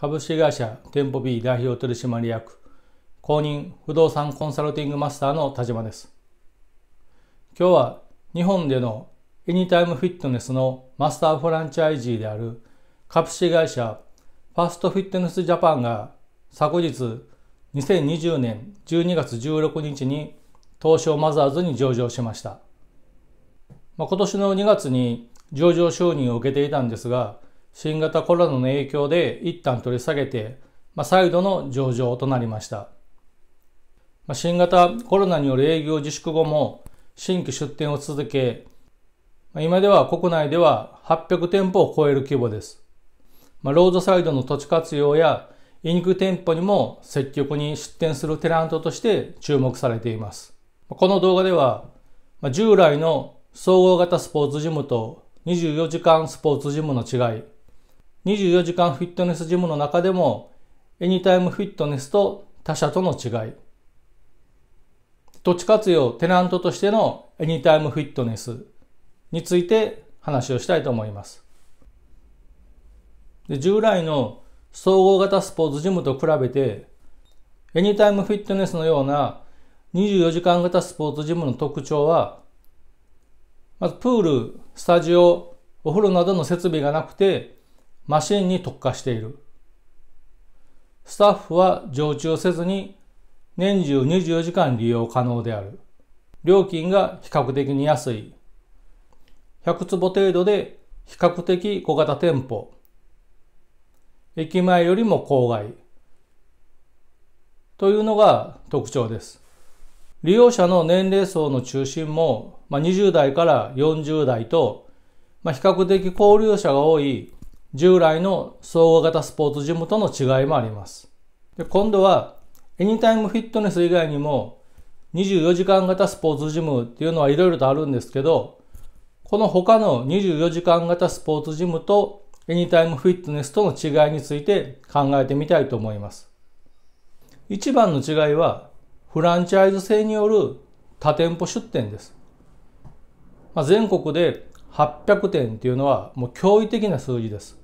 株式会社店舗 B 代表取締役公認不動産コンサルティングマスターの田島です。今日は日本でのエニタイムフィットネスのマスターフランチャイジーである株式会社ファストフィットネスジャパンが昨日2020年12月16日に東証マザーズに上場しました。まあ、今年の2月に上場承認を受けていたんですが、新型コロナの影響で一旦取り下げて、まあ、再度の上場となりました。まあ、新型コロナによる営業自粛後も新規出店を続け、まあ、今では国内では800店舗を超える規模です。まあ、ロードサイドの土地活用やインク店舗にも積極に出店するテナントとして注目されています。この動画では、従来の総合型スポーツジムと24時間スポーツジムの違い、24時間フィットネスジムの中でも、エニタイムフィットネスと他社との違い。土地活用、テナントとしてのエニタイムフィットネスについて話をしたいと思います。で従来の総合型スポーツジムと比べて、エニタイムフィットネスのような24時間型スポーツジムの特徴は、まずプール、スタジオ、お風呂などの設備がなくて、マシンに特化している。スタッフは常駐せずに年中24時間利用可能である。料金が比較的に安い。100坪程度で比較的小型店舗。駅前よりも郊外。というのが特徴です。利用者の年齢層の中心も、まあ、20代から40代と、まあ、比較的交流者が多い従来の総合型スポーツジムとの違いもあります。で今度は、エニタイムフィットネス以外にも、24時間型スポーツジムっていうのはいろいろとあるんですけど、この他の24時間型スポーツジムとエニタイムフィットネスとの違いについて考えてみたいと思います。一番の違いは、フランチャイズ制による多店舗出店です。まあ、全国で800店っていうのはもう驚異的な数字です。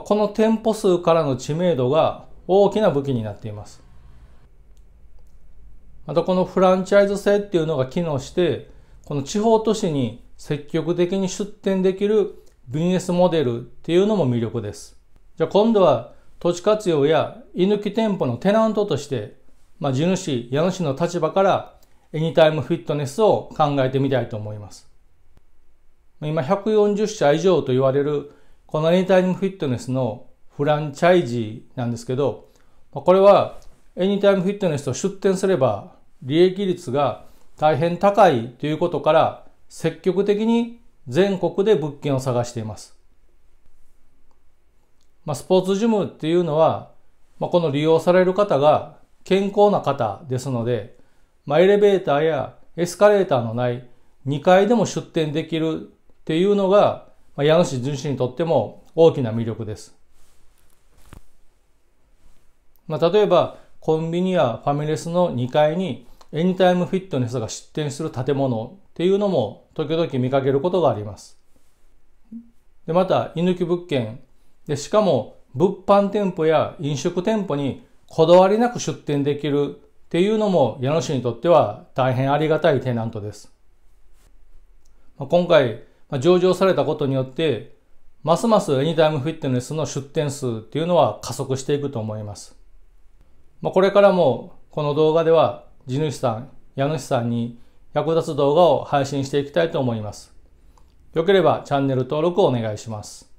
この店舗数からの知名度が大きな武器になっています。またこのフランチャイズ性っていうのが機能して、この地方都市に積極的に出店できるビジネスモデルっていうのも魅力です。じゃあ今度は土地活用や居抜き店舗のテナントとして、まあ、地主、家主の立場からエニタイムフィットネスを考えてみたいと思います。今140社以上と言われるこのエニタイムフィットネスのフランチャイジーなんですけど、これはエニタイムフィットネスと出店すれば利益率が大変高いということから積極的に全国で物件を探しています。まあ、スポーツジムっていうのは、まあ、この利用される方が健康な方ですので、まあ、エレベーターやエスカレーターのない2階でも出店できるっていうのがまあ、家主純氏にとっても大きな魅力です。まあ、例えば、コンビニやファミレスの2階にエニタイムフィットネスが出店する建物っていうのも時々見かけることがあります。でまた、居抜き物件で、しかも物販店舗や飲食店舗にこだわりなく出店できるっていうのも家主にとっては大変ありがたいテナントです。まあ、今回、まあ、上場されたことによって、ますますエニタイムフィットネスの出店数っていうのは加速していくと思います。まあ、これからもこの動画では地主さん、家主さんに役立つ動画を配信していきたいと思います。よければチャンネル登録をお願いします。